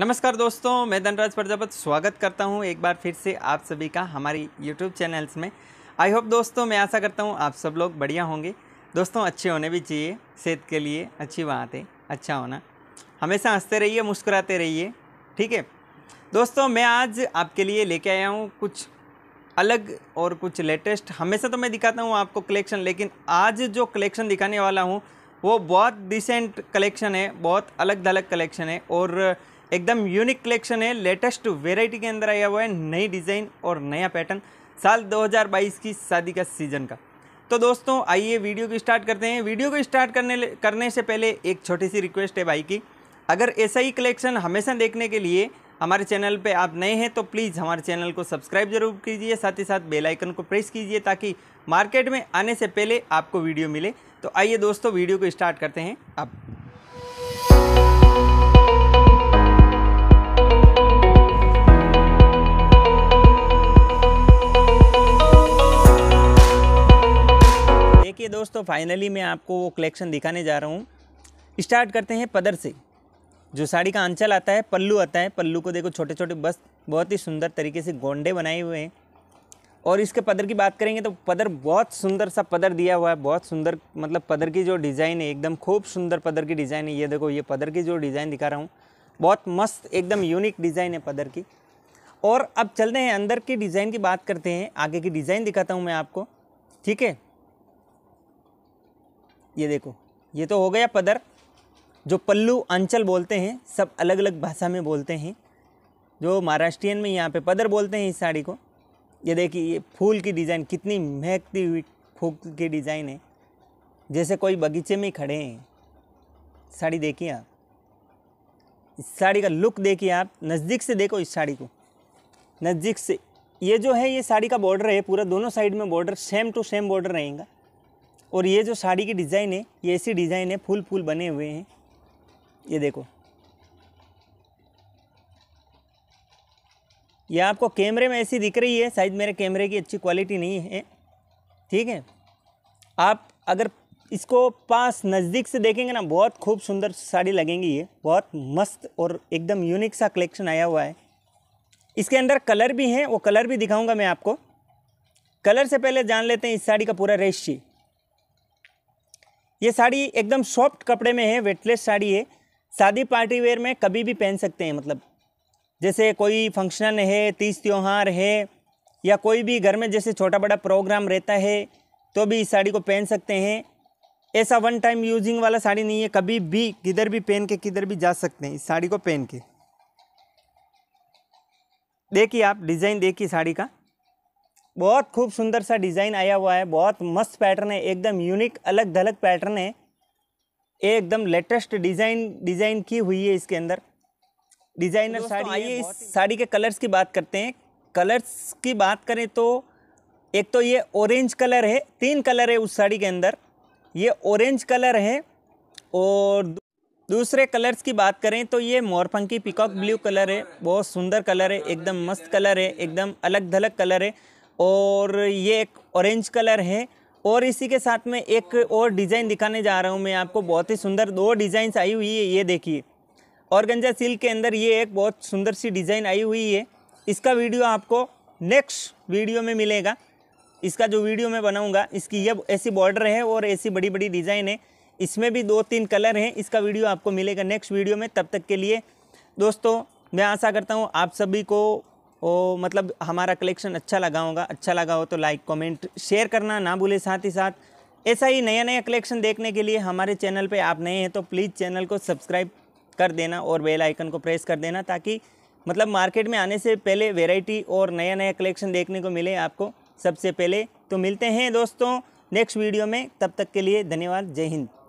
नमस्कार दोस्तों मैं धनराज प्रजापत स्वागत करता हूं एक बार फिर से आप सभी का हमारी यूट्यूब चैनल्स में आई होप दोस्तों मैं आशा करता हूं आप सब लोग बढ़िया होंगे दोस्तों अच्छे होने भी चाहिए सेहत के लिए अच्छी बात है अच्छा होना हमेशा हंसते रहिए मुस्कुराते रहिए ठीक है दोस्तों मैं आज आपके लिए लेके आया हूँ कुछ अलग और कुछ लेटेस्ट हमेशा तो मैं दिखाता हूँ आपको कलेक्शन लेकिन आज जो कलेक्शन दिखाने वाला हूँ वो बहुत डिसेंट कलेक्शन है बहुत अलग धलग कलेक्शन है और एकदम यूनिक कलेक्शन है लेटेस्ट वेराइटी के अंदर आया हुआ है नई डिज़ाइन और नया पैटर्न साल 2022 की शादी का सीजन का तो दोस्तों आइए वीडियो को स्टार्ट करते हैं वीडियो को स्टार्ट करने करने से पहले एक छोटी सी रिक्वेस्ट है भाई की अगर ऐसा ही कलेक्शन हमेशा देखने के लिए हमारे चैनल पे आप नए हैं तो प्लीज़ हमारे चैनल को सब्सक्राइब जरूर कीजिए साथ ही साथ बेल आइकन को प्रेस कीजिए ताकि मार्केट में आने से पहले आपको वीडियो मिले तो आइए दोस्तों वीडियो को स्टार्ट करते हैं अब दोस्तों फाइनली मैं आपको वो कलेक्शन दिखाने जा रहा हूँ स्टार्ट करते हैं पदर से जो साड़ी का आंचल आता है पल्लू आता है पल्लू को देखो छोटे छोटे बस बहुत ही सुंदर तरीके से गोंडे बनाए हुए हैं और इसके पदर की बात करेंगे तो पदर बहुत सुंदर सा पदर दिया हुआ है बहुत सुंदर मतलब पदर की जो डिज़ाइन है एकदम खूब सुंदर पदर की डिज़ाइन है ये देखो ये पदर की जो डिज़ाइन दिखा रहा हूँ बहुत मस्त एकदम यूनिक डिज़ाइन है पदर की और अब चलते हैं अंदर की डिज़ाइन की बात करते हैं आगे की डिज़ाइन दिखाता हूँ मैं आपको ठीक है ये देखो ये तो हो गया पदर जो पल्लू अंचल बोलते हैं सब अलग अलग भाषा में बोलते हैं जो महाराष्ट्रियन में यहाँ पे पदर बोलते हैं इस साड़ी को ये देखिए ये फूल की डिज़ाइन कितनी महकती हुई फूल की डिज़ाइन है जैसे कोई बगीचे में खड़े हैं साड़ी देखिए आप इस साड़ी का लुक देखिए आप नज़दीक से देखो इस साड़ी को नज़दीक से ये जो है ये साड़ी का बॉर्डर है पूरा दोनों साइड में border same to same border रहेगा और ये जो साड़ी की डिज़ाइन है ये ऐसी डिज़ाइन है फूल फूल बने हुए हैं ये देखो ये आपको कैमरे में ऐसी दिख रही है शायद मेरे कैमरे की अच्छी क्वालिटी नहीं है ठीक है आप अगर इसको पास नज़दीक से देखेंगे ना बहुत खूब सुंदर साड़ी लगेंगी ये बहुत मस्त और एकदम यूनिक सा कलेक्शन आया हुआ है इसके अंदर कलर भी हैं वो कलर भी दिखाऊंगा मैं आपको कलर से पहले जान लेते हैं इस साड़ी का पूरा रेशी ये साड़ी एकदम सॉफ्ट कपड़े में है वेटलेस साड़ी है शादी पार्टी वेयर में कभी भी पहन सकते हैं मतलब जैसे कोई फंक्शन है तीज त्यौहार है या कोई भी घर में जैसे छोटा बड़ा प्रोग्राम रहता है तो भी इस साड़ी को पहन सकते हैं ऐसा वन टाइम यूजिंग वाला साड़ी नहीं है कभी भी किधर भी पहन के किधर भी जा सकते हैं इस साड़ी को पहन के देखिए आप डिज़ाइन देखिए साड़ी का बहुत खूब सुंदर सा डिज़ाइन आया हुआ है बहुत मस्त पैटर्न है एकदम यूनिक अलग धलग पैटर्न है एकदम लेटेस्ट डिज़ाइन डिज़ाइन की हुई है इसके अंदर डिज़ाइनर साड़ी आइए इस साड़ी के कलर्स की बात करते हैं कलर्स की बात करें तो एक तो ये ऑरेंज कलर है तीन कलर है उस साड़ी के अंदर ये ऑरेंज कलर है और दूसरे कलर्स की बात करें तो ये मोरपंकी पिकॉक ब्लू कलर है बहुत सुंदर कलर है एकदम मस्त कलर है एकदम अलग धलग कलर है और ये एक ऑरेंज कलर है और इसी के साथ में एक और डिज़ाइन दिखाने जा रहा हूँ मैं आपको बहुत ही सुंदर दो डिज़ाइंस आई हुई है ये देखिए और गंजा सिल्क के अंदर ये एक बहुत सुंदर सी डिज़ाइन आई हुई है इसका वीडियो आपको नेक्स्ट वीडियो में मिलेगा इसका जो वीडियो मैं बनाऊंगा इसकी ये ऐसी बॉर्डर है और ऐसी बड़ी बड़ी डिज़ाइन है इसमें भी दो तीन कलर हैं इसका वीडियो आपको मिलेगा नेक्स्ट वीडियो में तब तक के लिए दोस्तों मैं आशा करता हूँ आप सभी को ओ मतलब हमारा कलेक्शन अच्छा लगा होगा अच्छा लगा हो तो लाइक कमेंट शेयर करना ना भूले साथ ही साथ ऐसा ही नया नया कलेक्शन देखने के लिए हमारे चैनल पे आप नए हैं तो प्लीज़ चैनल को सब्सक्राइब कर देना और बेल आइकन को प्रेस कर देना ताकि मतलब मार्केट में आने से पहले वेराइटी और नया नया कलेक्शन देखने को मिले आपको सबसे पहले तो मिलते हैं दोस्तों नेक्स्ट वीडियो में तब तक के लिए धन्यवाद जय हिंद